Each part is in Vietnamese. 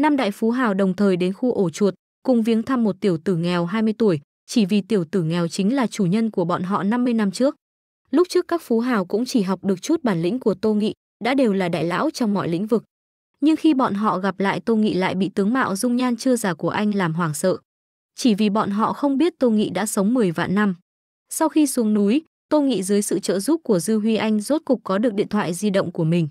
năm đại phú hào đồng thời đến khu ổ chuột, cùng viếng thăm một tiểu tử nghèo 20 tuổi, chỉ vì tiểu tử nghèo chính là chủ nhân của bọn họ 50 năm trước. Lúc trước các phú hào cũng chỉ học được chút bản lĩnh của Tô Nghị, đã đều là đại lão trong mọi lĩnh vực. Nhưng khi bọn họ gặp lại Tô Nghị lại bị tướng mạo dung nhan chưa già của anh làm hoảng sợ. Chỉ vì bọn họ không biết Tô Nghị đã sống 10 vạn năm. Sau khi xuống núi, Tô Nghị dưới sự trợ giúp của Dư Huy Anh rốt cục có được điện thoại di động của mình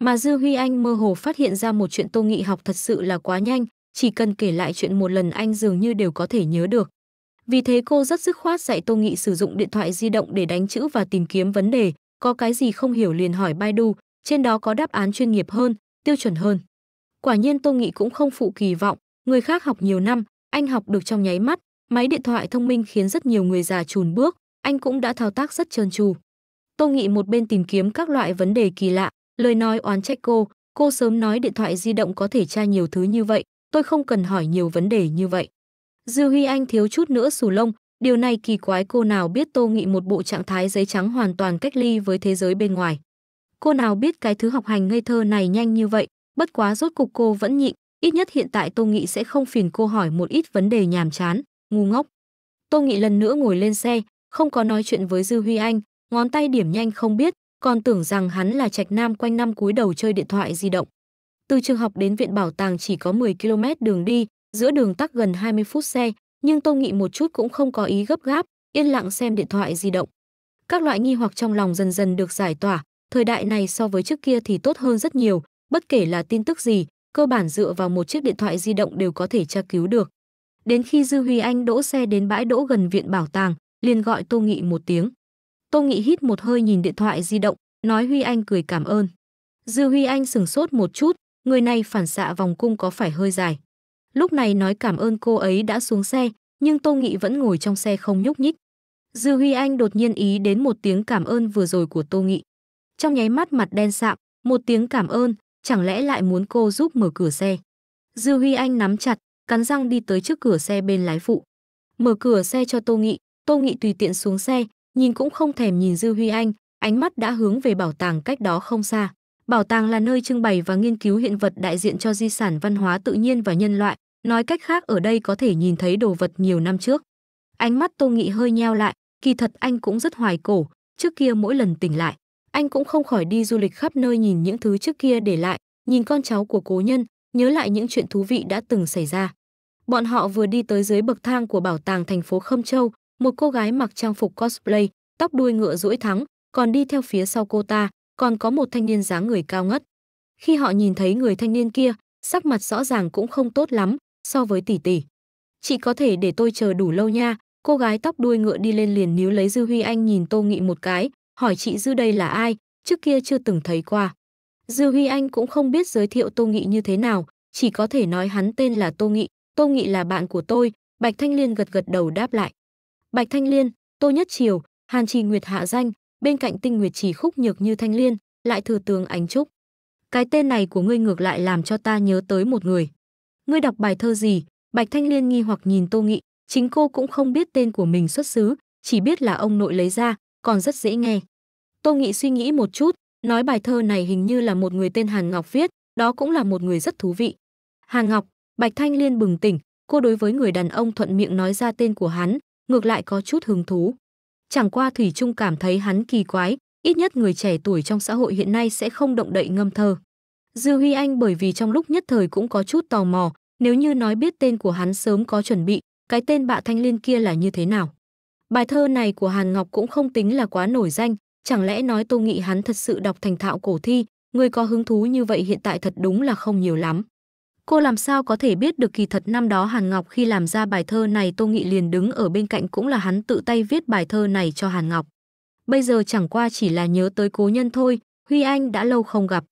mà Dư Huy Anh mơ hồ phát hiện ra một chuyện Tô Nghị học thật sự là quá nhanh, chỉ cần kể lại chuyện một lần anh dường như đều có thể nhớ được. Vì thế cô rất dứt khoát dạy Tô Nghị sử dụng điện thoại di động để đánh chữ và tìm kiếm vấn đề, có cái gì không hiểu liền hỏi Baidu, trên đó có đáp án chuyên nghiệp hơn, tiêu chuẩn hơn. Quả nhiên Tô Nghị cũng không phụ kỳ vọng, người khác học nhiều năm, anh học được trong nháy mắt, máy điện thoại thông minh khiến rất nhiều người già chùn bước, anh cũng đã thao tác rất trơn tru. Tô Nghị một bên tìm kiếm các loại vấn đề kỳ lạ, lời nói oán trách cô, cô sớm nói điện thoại di động có thể tra nhiều thứ như vậy, tôi không cần hỏi nhiều vấn đề như vậy. Dư Huy Anh thiếu chút nữa sù lông, điều này kỳ quái cô nào biết Tô Nghị một bộ trạng thái giấy trắng hoàn toàn cách ly với thế giới bên ngoài. Cô nào biết cái thứ học hành ngây thơ này nhanh như vậy, bất quá rốt cục cô vẫn nhịn, ít nhất hiện tại Tô Nghị sẽ không phiền cô hỏi một ít vấn đề nhàm chán, ngu ngốc. Tô Nghị lần nữa ngồi lên xe, không có nói chuyện với Dư Huy Anh, ngón tay điểm nhanh không biết, còn tưởng rằng hắn là trạch nam quanh năm cúi đầu chơi điện thoại di động. Từ trường học đến viện bảo tàng chỉ có 10 km đường đi, giữa đường tắc gần 20 phút xe, nhưng Tô Nghị một chút cũng không có ý gấp gáp, yên lặng xem điện thoại di động. Các loại nghi hoặc trong lòng dần dần được giải tỏa, thời đại này so với trước kia thì tốt hơn rất nhiều, bất kể là tin tức gì, cơ bản dựa vào một chiếc điện thoại di động đều có thể tra cứu được. Đến khi Dư Huy Anh đỗ xe đến bãi đỗ gần viện bảo tàng, liền gọi Tô Nghị một tiếng. Tô Nghị hít một hơi nhìn điện thoại di động, nói Huy Anh cười cảm ơn. Dư Huy Anh sừng sốt một chút, người này phản xạ vòng cung có phải hơi dài. Lúc này nói cảm ơn cô ấy đã xuống xe, nhưng Tô Nghị vẫn ngồi trong xe không nhúc nhích. Dư Huy Anh đột nhiên ý đến một tiếng cảm ơn vừa rồi của Tô Nghị. Trong nháy mắt mặt đen sạm, một tiếng cảm ơn, chẳng lẽ lại muốn cô giúp mở cửa xe. Dư Huy Anh nắm chặt, cắn răng đi tới trước cửa xe bên lái phụ. Mở cửa xe cho Tô Nghị, Tô Nghị tùy tiện xuống xe, nhìn cũng không thèm nhìn Dư Huy Anh, ánh mắt đã hướng về bảo tàng cách đó không xa. Bảo tàng là nơi trưng bày và nghiên cứu hiện vật đại diện cho di sản văn hóa tự nhiên và nhân loại, nói cách khác ở đây có thể nhìn thấy đồ vật nhiều năm trước. Ánh mắt Tô Nghị hơi nheo lại, kỳ thật anh cũng rất hoài cổ, trước kia mỗi lần tỉnh lại, anh cũng không khỏi đi du lịch khắp nơi nhìn những thứ trước kia để lại, nhìn con cháu của cố nhân, nhớ lại những chuyện thú vị đã từng xảy ra. Bọn họ vừa đi tới dưới bậc thang của bảo tàng thành phố Khâm Châu, một cô gái mặc trang phục cosplay, tóc đuôi ngựa duỗi thắng, còn đi theo phía sau cô ta, còn có một thanh niên dáng người cao ngất. Khi họ nhìn thấy người thanh niên kia, sắc mặt rõ ràng cũng không tốt lắm so với tỷ tỷ. Chị có thể để tôi chờ đủ lâu nha, cô gái tóc đuôi ngựa đi lên liền níu lấy Dư Huy Anh nhìn Tô Nghị một cái, hỏi chị Dư đây là ai, trước kia chưa từng thấy qua. Dư Huy Anh cũng không biết giới thiệu Tô Nghị như thế nào, chỉ có thể nói hắn tên là Tô Nghị, Tô Nghị là bạn của tôi, Bạch Thanh Liên gật gật đầu đáp lại. Bạch Thanh Liên, Tô Nhất Triều, Hàn Trì Nguyệt hạ danh, bên cạnh Tinh Nguyệt Chỉ khúc nhược như Thanh Liên, lại thừa tướng Ánh Trúc. Cái tên này của ngươi ngược lại làm cho ta nhớ tới một người. Ngươi đọc bài thơ gì? Bạch Thanh Liên nghi hoặc nhìn Tô Nghị, chính cô cũng không biết tên của mình xuất xứ, chỉ biết là ông nội lấy ra, còn rất dễ nghe. Tô Nghị suy nghĩ một chút, nói bài thơ này hình như là một người tên Hàn Ngọc viết, đó cũng là một người rất thú vị. Hàn Ngọc, Bạch Thanh Liên bừng tỉnh, cô đối với người đàn ông thuận miệng nói ra tên của hắn, ngược lại có chút hứng thú. Chẳng qua Thủy Trung cảm thấy hắn kỳ quái, ít nhất người trẻ tuổi trong xã hội hiện nay sẽ không động đậy ngâm thơ. Dư Huy Anh bởi vì trong lúc nhất thời cũng có chút tò mò, nếu như nói biết tên của hắn sớm có chuẩn bị, cái tên bạ thanh liên kia là như thế nào. Bài thơ này của Hàn Ngọc cũng không tính là quá nổi danh, chẳng lẽ nói Tô Nghị hắn thật sự đọc thành thạo cổ thi, người có hứng thú như vậy hiện tại thật đúng là không nhiều lắm. Cô làm sao có thể biết được kỳ thật năm đó Hàn Ngọc khi làm ra bài thơ này Tô Nghị liền đứng ở bên cạnh cũng là hắn tự tay viết bài thơ này cho Hàn Ngọc. Bây giờ chẳng qua chỉ là nhớ tới cố nhân thôi, Huy Anh đã lâu không gặp.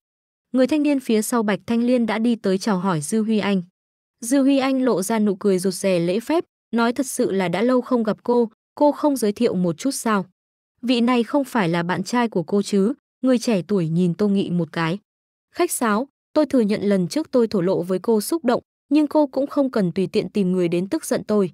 Người thanh niên phía sau Bạch Thanh Liên đã đi tới chào hỏi Dư Huy Anh. Dư Huy Anh lộ ra nụ cười rụt rè lễ phép, nói thật sự là đã lâu không gặp cô, cô không giới thiệu một chút sao. Vị này không phải là bạn trai của cô chứ, người trẻ tuổi nhìn Tô Nghị một cái. Khách sáo, Tôi thừa nhận lần trước tôi thổ lộ với cô xúc động, nhưng cô cũng không cần tùy tiện tìm người đến tức giận tôi.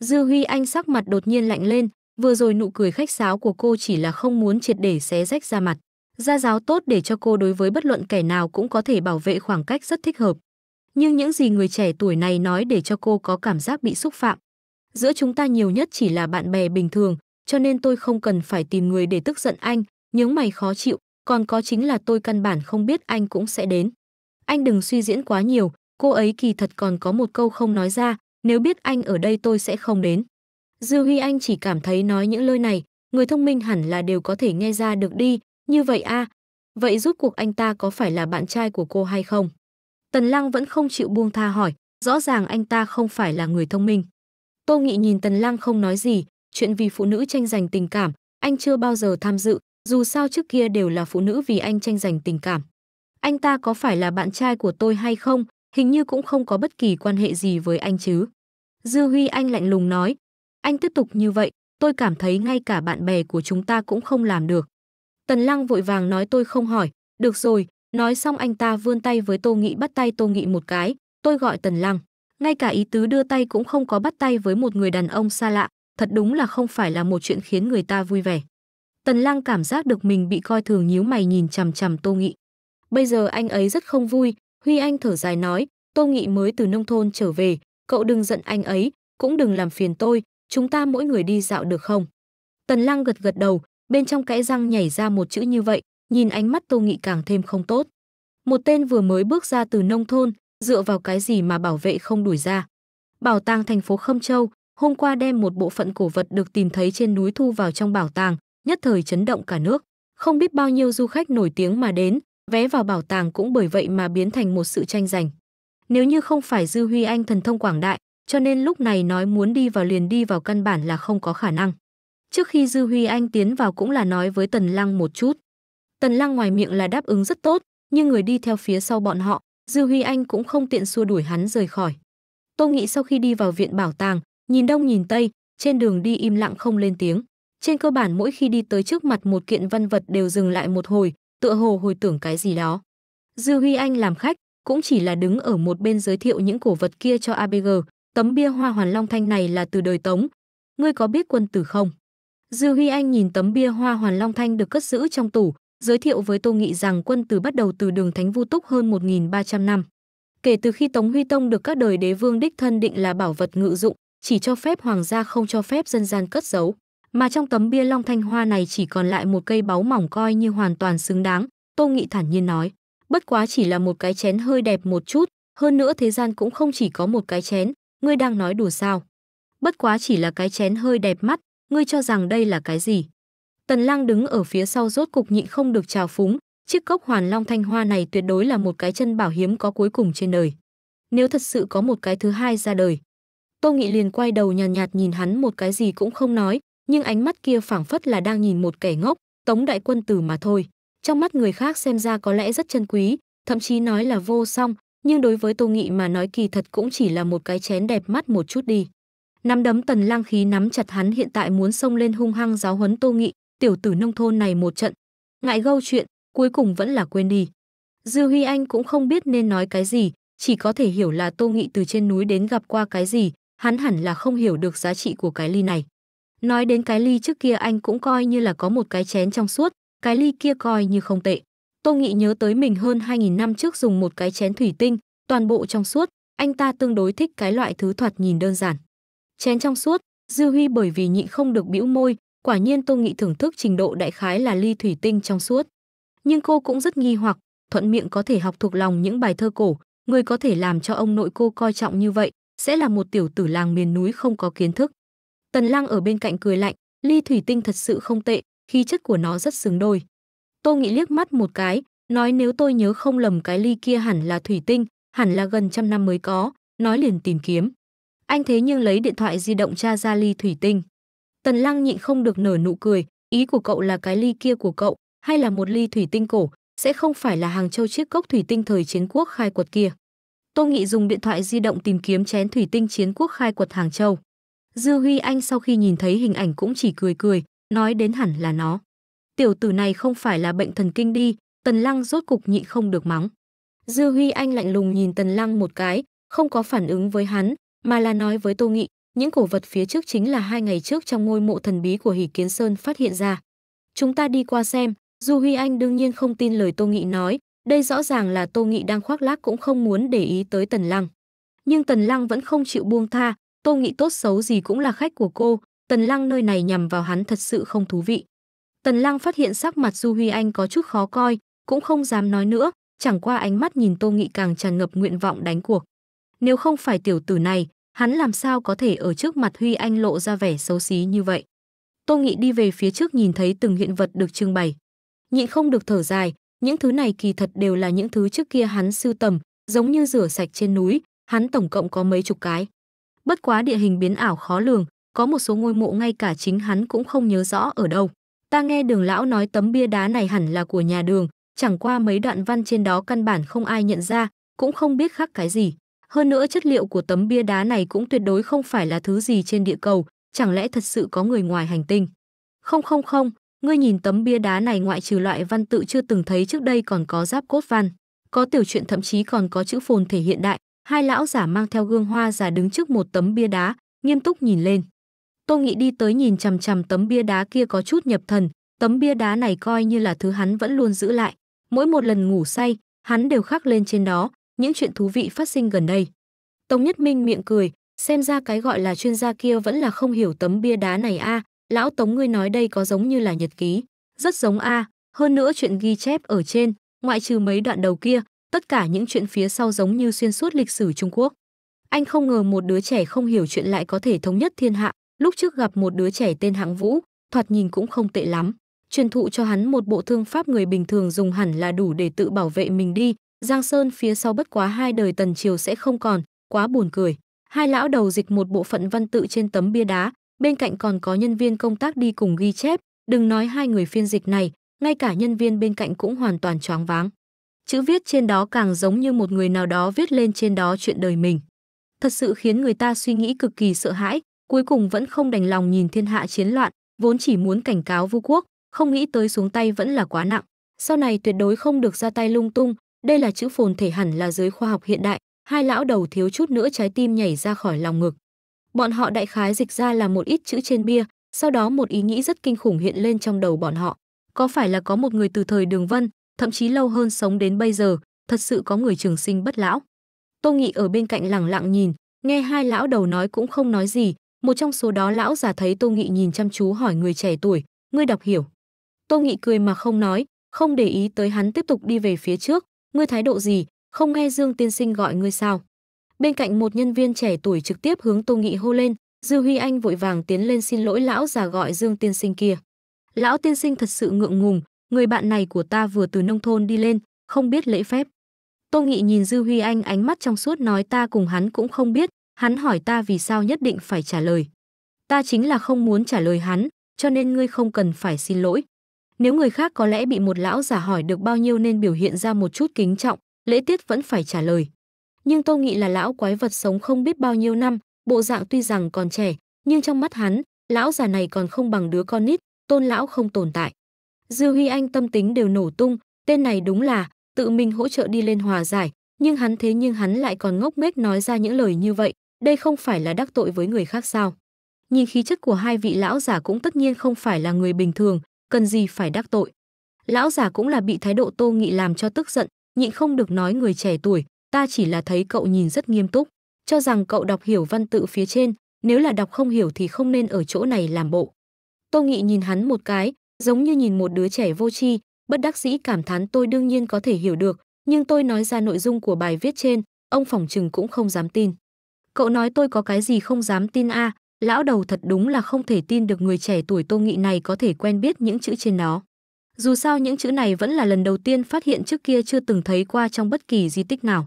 Dư Huy Anh sắc mặt đột nhiên lạnh lên, vừa rồi nụ cười khách sáo của cô chỉ là không muốn triệt để xé rách ra mặt. Gia giáo tốt để cho cô đối với bất luận kẻ nào cũng có thể bảo vệ khoảng cách rất thích hợp. Nhưng những gì người trẻ tuổi này nói để cho cô có cảm giác bị xúc phạm. Giữa chúng ta nhiều nhất chỉ là bạn bè bình thường, cho nên tôi không cần phải tìm người để tức giận anh, nhướng mày khó chịu, còn có chính là tôi căn bản không biết anh cũng sẽ đến anh đừng suy diễn quá nhiều, cô ấy kỳ thật còn có một câu không nói ra, nếu biết anh ở đây tôi sẽ không đến. Dư Huy Anh chỉ cảm thấy nói những lời này, người thông minh hẳn là đều có thể nghe ra được đi, như vậy a à, Vậy rút cuộc anh ta có phải là bạn trai của cô hay không? Tần Lăng vẫn không chịu buông tha hỏi, rõ ràng anh ta không phải là người thông minh. Tô Nghị nhìn Tần Lăng không nói gì, chuyện vì phụ nữ tranh giành tình cảm, anh chưa bao giờ tham dự, dù sao trước kia đều là phụ nữ vì anh tranh giành tình cảm anh ta có phải là bạn trai của tôi hay không, hình như cũng không có bất kỳ quan hệ gì với anh chứ. Dư Huy Anh lạnh lùng nói, anh tiếp tục như vậy, tôi cảm thấy ngay cả bạn bè của chúng ta cũng không làm được. Tần Lăng vội vàng nói tôi không hỏi, được rồi, nói xong anh ta vươn tay với Tô Nghị bắt tay Tô Nghị một cái, tôi gọi Tần Lăng. Ngay cả ý tứ đưa tay cũng không có bắt tay với một người đàn ông xa lạ, thật đúng là không phải là một chuyện khiến người ta vui vẻ. Tần Lăng cảm giác được mình bị coi thường nhíu mày nhìn chằm chằm Tô Nghị. Bây giờ anh ấy rất không vui, Huy Anh thở dài nói, Tô Nghị mới từ nông thôn trở về, cậu đừng giận anh ấy, cũng đừng làm phiền tôi, chúng ta mỗi người đi dạo được không? Tần Lăng gật gật đầu, bên trong cái răng nhảy ra một chữ như vậy, nhìn ánh mắt Tô Nghị càng thêm không tốt. Một tên vừa mới bước ra từ nông thôn, dựa vào cái gì mà bảo vệ không đuổi ra. Bảo tàng thành phố Khâm Châu, hôm qua đem một bộ phận cổ vật được tìm thấy trên núi thu vào trong bảo tàng, nhất thời chấn động cả nước. Không biết bao nhiêu du khách nổi tiếng mà đến, Vé vào bảo tàng cũng bởi vậy mà biến thành một sự tranh giành. Nếu như không phải Dư Huy Anh thần thông quảng đại, cho nên lúc này nói muốn đi vào liền đi vào căn bản là không có khả năng. Trước khi Dư Huy Anh tiến vào cũng là nói với Tần Lăng một chút. Tần Lăng ngoài miệng là đáp ứng rất tốt, nhưng người đi theo phía sau bọn họ, Dư Huy Anh cũng không tiện xua đuổi hắn rời khỏi. Tô Nghị sau khi đi vào viện bảo tàng, nhìn đông nhìn tây, trên đường đi im lặng không lên tiếng. Trên cơ bản mỗi khi đi tới trước mặt một kiện văn vật đều dừng lại một hồi, tựa hồ hồi tưởng cái gì đó. Dư Huy Anh làm khách, cũng chỉ là đứng ở một bên giới thiệu những cổ vật kia cho ABG, tấm bia hoa hoàn long thanh này là từ đời Tống. Ngươi có biết quân tử không? Dư Huy Anh nhìn tấm bia hoa hoàn long thanh được cất giữ trong tủ, giới thiệu với Tô Nghị rằng quân tử bắt đầu từ đường Thánh Vu Túc hơn 1.300 năm. Kể từ khi Tống Huy Tông được các đời đế vương đích thân định là bảo vật ngự dụng, chỉ cho phép hoàng gia không cho phép dân gian cất giấu. Mà trong tấm bia Long Thanh Hoa này chỉ còn lại một cây báu mỏng coi như hoàn toàn xứng đáng, Tô Nghị thản nhiên nói. Bất quá chỉ là một cái chén hơi đẹp một chút, hơn nữa thế gian cũng không chỉ có một cái chén, ngươi đang nói đùa sao. Bất quá chỉ là cái chén hơi đẹp mắt, ngươi cho rằng đây là cái gì. Tần lang đứng ở phía sau rốt cục nhịn không được trào phúng, chiếc cốc hoàn long thanh hoa này tuyệt đối là một cái chân bảo hiếm có cuối cùng trên đời. Nếu thật sự có một cái thứ hai ra đời. Tô Nghị liền quay đầu nhàn nhạt, nhạt nhìn hắn một cái gì cũng không nói, nhưng ánh mắt kia phảng phất là đang nhìn một kẻ ngốc, Tống đại quân tử mà thôi. Trong mắt người khác xem ra có lẽ rất chân quý, thậm chí nói là vô song, nhưng đối với Tô Nghị mà nói kỳ thật cũng chỉ là một cái chén đẹp mắt một chút đi. Nắm đấm Tần lang khí nắm chặt hắn hiện tại muốn xông lên hung hăng giáo huấn Tô Nghị, tiểu tử nông thôn này một trận. Ngại gâu chuyện, cuối cùng vẫn là quên đi. Dư Huy Anh cũng không biết nên nói cái gì, chỉ có thể hiểu là Tô Nghị từ trên núi đến gặp qua cái gì, hắn hẳn là không hiểu được giá trị của cái ly này. Nói đến cái ly trước kia anh cũng coi như là có một cái chén trong suốt, cái ly kia coi như không tệ. Tô Nghị nhớ tới mình hơn 2.000 năm trước dùng một cái chén thủy tinh, toàn bộ trong suốt, anh ta tương đối thích cái loại thứ thoạt nhìn đơn giản. Chén trong suốt, Dư Huy bởi vì nhịn không được bĩu môi, quả nhiên Tô Nghị thưởng thức trình độ đại khái là ly thủy tinh trong suốt. Nhưng cô cũng rất nghi hoặc, thuận miệng có thể học thuộc lòng những bài thơ cổ, người có thể làm cho ông nội cô coi trọng như vậy, sẽ là một tiểu tử làng miền núi không có kiến thức. Tần Lang ở bên cạnh cười lạnh, ly thủy tinh thật sự không tệ, khí chất của nó rất xứng đôi. Tô Nghị liếc mắt một cái, nói nếu tôi nhớ không lầm cái ly kia hẳn là thủy tinh, hẳn là gần trăm năm mới có, nói liền tìm kiếm. Anh thế nhưng lấy điện thoại di động tra ra ly thủy tinh. Tần Lang nhịn không được nở nụ cười, ý của cậu là cái ly kia của cậu, hay là một ly thủy tinh cổ, sẽ không phải là hàng châu chiếc cốc thủy tinh thời chiến quốc khai quật kia. Tô Nghị dùng điện thoại di động tìm kiếm chén thủy tinh chiến quốc khai quật Hàng Châu. Dư Huy Anh sau khi nhìn thấy hình ảnh cũng chỉ cười cười, nói đến hẳn là nó. Tiểu tử này không phải là bệnh thần kinh đi, Tần Lăng rốt cục nhịn không được mắng. Dư Huy Anh lạnh lùng nhìn Tần Lăng một cái, không có phản ứng với hắn, mà là nói với Tô Nghị, những cổ vật phía trước chính là hai ngày trước trong ngôi mộ thần bí của Hỷ Kiến Sơn phát hiện ra. Chúng ta đi qua xem, Dư Huy Anh đương nhiên không tin lời Tô Nghị nói, đây rõ ràng là Tô Nghị đang khoác lác cũng không muốn để ý tới Tần Lăng. Nhưng Tần Lăng vẫn không chịu buông tha, Tô Nghị tốt xấu gì cũng là khách của cô, Tần Lăng nơi này nhằm vào hắn thật sự không thú vị. Tần Lăng phát hiện sắc mặt Du Huy Anh có chút khó coi, cũng không dám nói nữa, chẳng qua ánh mắt nhìn Tô Nghị càng tràn ngập nguyện vọng đánh cuộc. Nếu không phải tiểu tử này, hắn làm sao có thể ở trước mặt Huy Anh lộ ra vẻ xấu xí như vậy. Tô Nghị đi về phía trước nhìn thấy từng hiện vật được trưng bày. Nhịn không được thở dài, những thứ này kỳ thật đều là những thứ trước kia hắn sưu tầm, giống như rửa sạch trên núi, hắn tổng cộng có mấy chục cái. Bất quá địa hình biến ảo khó lường, có một số ngôi mộ ngay cả chính hắn cũng không nhớ rõ ở đâu. Ta nghe đường lão nói tấm bia đá này hẳn là của nhà đường, chẳng qua mấy đoạn văn trên đó căn bản không ai nhận ra, cũng không biết khác cái gì. Hơn nữa chất liệu của tấm bia đá này cũng tuyệt đối không phải là thứ gì trên địa cầu, chẳng lẽ thật sự có người ngoài hành tinh? Không không không, ngươi nhìn tấm bia đá này ngoại trừ loại văn tự chưa từng thấy trước đây còn có giáp cốt văn. Có tiểu chuyện thậm chí còn có chữ phồn thể hiện đại, hai lão giả mang theo gương hoa giả đứng trước một tấm bia đá, nghiêm túc nhìn lên. Tô Nghị đi tới nhìn chằm chằm tấm bia đá kia có chút nhập thần, tấm bia đá này coi như là thứ hắn vẫn luôn giữ lại. Mỗi một lần ngủ say, hắn đều khắc lên trên đó, những chuyện thú vị phát sinh gần đây. Tống Nhất Minh miệng cười, xem ra cái gọi là chuyên gia kia vẫn là không hiểu tấm bia đá này a lão tống ngươi nói đây có giống như là nhật ký rất giống a hơn nữa chuyện ghi chép ở trên ngoại trừ mấy đoạn đầu kia Tất cả những chuyện phía sau giống như xuyên suốt lịch sử Trung Quốc. Anh không ngờ một đứa trẻ không hiểu chuyện lại có thể thống nhất thiên hạ. Lúc trước gặp một đứa trẻ tên Hạng Vũ, thoạt nhìn cũng không tệ lắm. Truyền thụ cho hắn một bộ thương pháp người bình thường dùng hẳn là đủ để tự bảo vệ mình đi. Giang Sơn phía sau bất quá hai đời tần triều sẽ không còn, quá buồn cười. Hai lão đầu dịch một bộ phận văn tự trên tấm bia đá, bên cạnh còn có nhân viên công tác đi cùng ghi chép, đừng nói hai người phiên dịch này, ngay cả nhân viên bên cạnh cũng hoàn toàn choáng váng chữ viết trên đó càng giống như một người nào đó viết lên trên đó chuyện đời mình. Thật sự khiến người ta suy nghĩ cực kỳ sợ hãi, cuối cùng vẫn không đành lòng nhìn thiên hạ chiến loạn, vốn chỉ muốn cảnh cáo vu quốc, không nghĩ tới xuống tay vẫn là quá nặng. Sau này tuyệt đối không được ra tay lung tung, đây là chữ phồn thể hẳn là giới khoa học hiện đại, hai lão đầu thiếu chút nữa trái tim nhảy ra khỏi lòng ngực. Bọn họ đại khái dịch ra là một ít chữ trên bia, sau đó một ý nghĩ rất kinh khủng hiện lên trong đầu bọn họ. Có phải là có một người từ thời Đường Vân, thậm chí lâu hơn sống đến bây giờ, thật sự có người trường sinh bất lão. Tô Nghị ở bên cạnh lẳng lặng nhìn, nghe hai lão đầu nói cũng không nói gì, một trong số đó lão già thấy Tô Nghị nhìn chăm chú hỏi người trẻ tuổi, ngươi đọc hiểu. Tô Nghị cười mà không nói, không để ý tới hắn tiếp tục đi về phía trước, ngươi thái độ gì, không nghe Dương tiên sinh gọi ngươi sao. Bên cạnh một nhân viên trẻ tuổi trực tiếp hướng Tô Nghị hô lên, Dư Huy Anh vội vàng tiến lên xin lỗi lão già gọi Dương tiên sinh kia. Lão tiên sinh thật sự ngượng ngùng, người bạn này của ta vừa từ nông thôn đi lên, không biết lễ phép. Tô Nghị nhìn Dư Huy Anh ánh mắt trong suốt nói ta cùng hắn cũng không biết, hắn hỏi ta vì sao nhất định phải trả lời. Ta chính là không muốn trả lời hắn, cho nên ngươi không cần phải xin lỗi. Nếu người khác có lẽ bị một lão giả hỏi được bao nhiêu nên biểu hiện ra một chút kính trọng, lễ tiết vẫn phải trả lời. Nhưng Tô Nghị là lão quái vật sống không biết bao nhiêu năm, bộ dạng tuy rằng còn trẻ, nhưng trong mắt hắn, lão già này còn không bằng đứa con nít, tôn lão không tồn tại. Dư Huy Anh tâm tính đều nổ tung, tên này đúng là tự mình hỗ trợ đi lên hòa giải, nhưng hắn thế nhưng hắn lại còn ngốc nghếch nói ra những lời như vậy, đây không phải là đắc tội với người khác sao? Nhìn khí chất của hai vị lão giả cũng tất nhiên không phải là người bình thường, cần gì phải đắc tội. Lão giả cũng là bị thái độ Tô Nghị làm cho tức giận, nhịn không được nói người trẻ tuổi, ta chỉ là thấy cậu nhìn rất nghiêm túc, cho rằng cậu đọc hiểu văn tự phía trên, nếu là đọc không hiểu thì không nên ở chỗ này làm bộ. Tô Nghị nhìn hắn một cái, giống như nhìn một đứa trẻ vô tri, bất đắc dĩ cảm thán tôi đương nhiên có thể hiểu được, nhưng tôi nói ra nội dung của bài viết trên, ông phòng trừng cũng không dám tin. Cậu nói tôi có cái gì không dám tin a, à, lão đầu thật đúng là không thể tin được người trẻ tuổi Tô Nghị này có thể quen biết những chữ trên nó. Dù sao những chữ này vẫn là lần đầu tiên phát hiện trước kia chưa từng thấy qua trong bất kỳ di tích nào.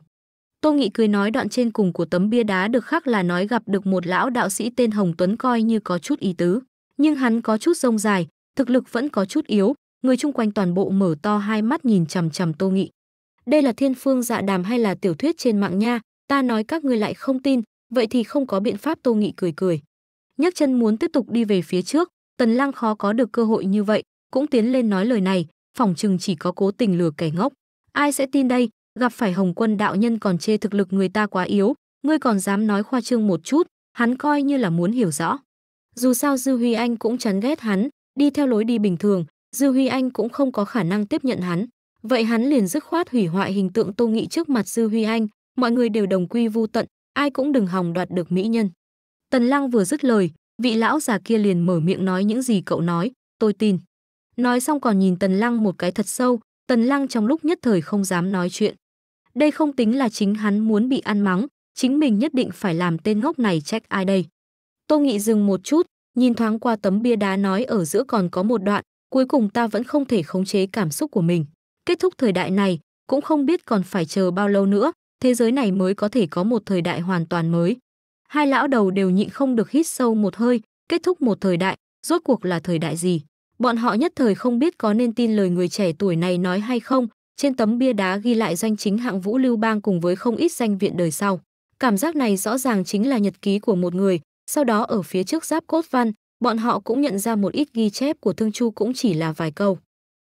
Tô Nghị cười nói đoạn trên cùng của tấm bia đá được khắc là nói gặp được một lão đạo sĩ tên Hồng Tuấn coi như có chút ý tứ, nhưng hắn có chút rông dài, thực lực vẫn có chút yếu, người chung quanh toàn bộ mở to hai mắt nhìn chằm chằm Tô Nghị. Đây là thiên phương dạ đàm hay là tiểu thuyết trên mạng nha, ta nói các ngươi lại không tin, vậy thì không có biện pháp Tô Nghị cười cười. Nhấc chân muốn tiếp tục đi về phía trước, Tần Lăng khó có được cơ hội như vậy, cũng tiến lên nói lời này, phòng chừng chỉ có cố tình lừa kẻ ngốc. Ai sẽ tin đây, gặp phải Hồng Quân đạo nhân còn chê thực lực người ta quá yếu, ngươi còn dám nói khoa trương một chút, hắn coi như là muốn hiểu rõ. Dù sao Dư Huy Anh cũng chán ghét hắn, đi theo lối đi bình thường, Dư Huy Anh cũng không có khả năng tiếp nhận hắn. Vậy hắn liền dứt khoát hủy hoại hình tượng Tô Nghị trước mặt Dư Huy Anh, mọi người đều đồng quy vu tận, ai cũng đừng hòng đoạt được mỹ nhân. Tần Lăng vừa dứt lời, vị lão già kia liền mở miệng nói những gì cậu nói, tôi tin. Nói xong còn nhìn Tần Lăng một cái thật sâu, Tần Lăng trong lúc nhất thời không dám nói chuyện. Đây không tính là chính hắn muốn bị ăn mắng, chính mình nhất định phải làm tên ngốc này trách ai đây. Tô Nghị dừng một chút, nhìn thoáng qua tấm bia đá nói ở giữa còn có một đoạn, cuối cùng ta vẫn không thể khống chế cảm xúc của mình. Kết thúc thời đại này, cũng không biết còn phải chờ bao lâu nữa, thế giới này mới có thể có một thời đại hoàn toàn mới. Hai lão đầu đều nhịn không được hít sâu một hơi, kết thúc một thời đại, rốt cuộc là thời đại gì? Bọn họ nhất thời không biết có nên tin lời người trẻ tuổi này nói hay không, trên tấm bia đá ghi lại danh chính hạng Vũ Lưu Bang cùng với không ít danh viện đời sau. Cảm giác này rõ ràng chính là nhật ký của một người, sau đó ở phía trước giáp cốt văn, bọn họ cũng nhận ra một ít ghi chép của Thương Chu cũng chỉ là vài câu.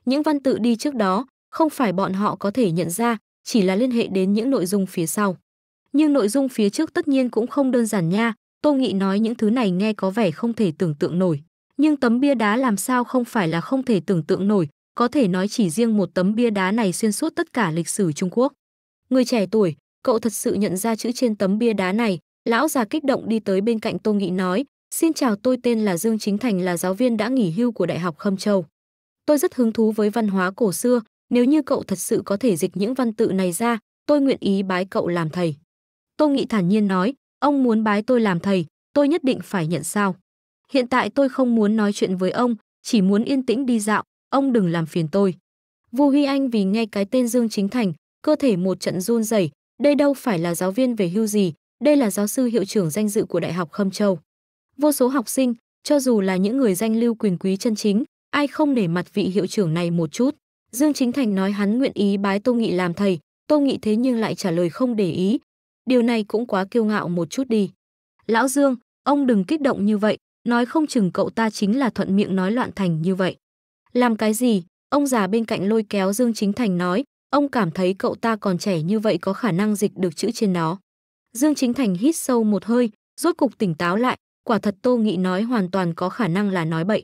Những văn tự đi trước đó, không phải bọn họ có thể nhận ra, chỉ là liên hệ đến những nội dung phía sau. Nhưng nội dung phía trước tất nhiên cũng không đơn giản nha, Tô Nghị nói những thứ này nghe có vẻ không thể tưởng tượng nổi. Nhưng tấm bia đá làm sao không phải là không thể tưởng tượng nổi, có thể nói chỉ riêng một tấm bia đá này xuyên suốt tất cả lịch sử Trung Quốc. Người trẻ tuổi, cậu thật sự nhận ra chữ trên tấm bia đá này, Lão già kích động đi tới bên cạnh Tô Nghị nói, xin chào tôi tên là Dương Chính Thành là giáo viên đã nghỉ hưu của Đại học Khâm Châu. Tôi rất hứng thú với văn hóa cổ xưa, nếu như cậu thật sự có thể dịch những văn tự này ra, tôi nguyện ý bái cậu làm thầy. Tô Nghị thản nhiên nói, ông muốn bái tôi làm thầy, tôi nhất định phải nhận sao. Hiện tại tôi không muốn nói chuyện với ông, chỉ muốn yên tĩnh đi dạo, ông đừng làm phiền tôi. Vu Huy Anh vì nghe cái tên Dương Chính Thành, cơ thể một trận run rẩy, đây đâu phải là giáo viên về hưu gì, đây là giáo sư hiệu trưởng danh dự của Đại học Khâm Châu. Vô số học sinh, cho dù là những người danh lưu quyền quý chân chính, ai không nể mặt vị hiệu trưởng này một chút. Dương Chính Thành nói hắn nguyện ý bái Tô Nghị làm thầy, Tô Nghị thế nhưng lại trả lời không để ý. Điều này cũng quá kiêu ngạo một chút đi. Lão Dương, ông đừng kích động như vậy, nói không chừng cậu ta chính là thuận miệng nói loạn thành như vậy. Làm cái gì? Ông già bên cạnh lôi kéo Dương Chính Thành nói, ông cảm thấy cậu ta còn trẻ như vậy có khả năng dịch được chữ trên nó. Dương Chính Thành hít sâu một hơi, rốt cục tỉnh táo lại, quả thật Tô Nghị nói hoàn toàn có khả năng là nói bậy.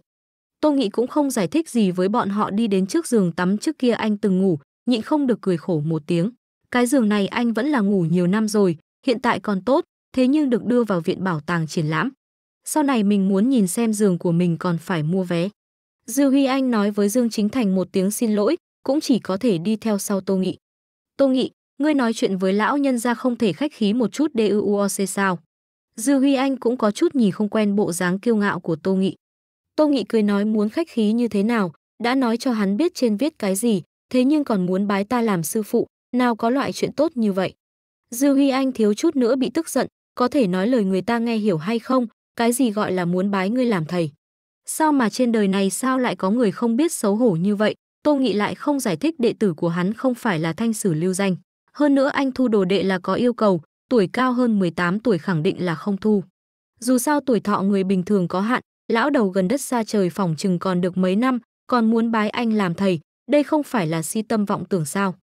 Tô Nghị cũng không giải thích gì với bọn họ đi đến trước giường tắm trước kia anh từng ngủ, nhịn không được cười khổ một tiếng. Cái giường này anh vẫn là ngủ nhiều năm rồi, hiện tại còn tốt, thế nhưng được đưa vào viện bảo tàng triển lãm. Sau này mình muốn nhìn xem giường của mình còn phải mua vé. Dư Huy Anh nói với Dương Chính Thành một tiếng xin lỗi, cũng chỉ có thể đi theo sau Tô Nghị. Tô Nghị, ngươi nói chuyện với lão nhân ra không thể khách khí một chút DUOC sao. Dư Huy Anh cũng có chút nhìn không quen bộ dáng kiêu ngạo của Tô Nghị. Tô Nghị cười nói muốn khách khí như thế nào, đã nói cho hắn biết trên viết cái gì, thế nhưng còn muốn bái ta làm sư phụ, nào có loại chuyện tốt như vậy. Dư Huy Anh thiếu chút nữa bị tức giận, có thể nói lời người ta nghe hiểu hay không, cái gì gọi là muốn bái ngươi làm thầy. Sao mà trên đời này sao lại có người không biết xấu hổ như vậy, Tô Nghị lại không giải thích đệ tử của hắn không phải là thanh sử lưu danh. Hơn nữa anh thu đồ đệ là có yêu cầu, tuổi cao hơn 18 tuổi khẳng định là không thu. Dù sao tuổi thọ người bình thường có hạn, lão đầu gần đất xa trời phòng chừng còn được mấy năm, còn muốn bái anh làm thầy, đây không phải là si tâm vọng tưởng sao.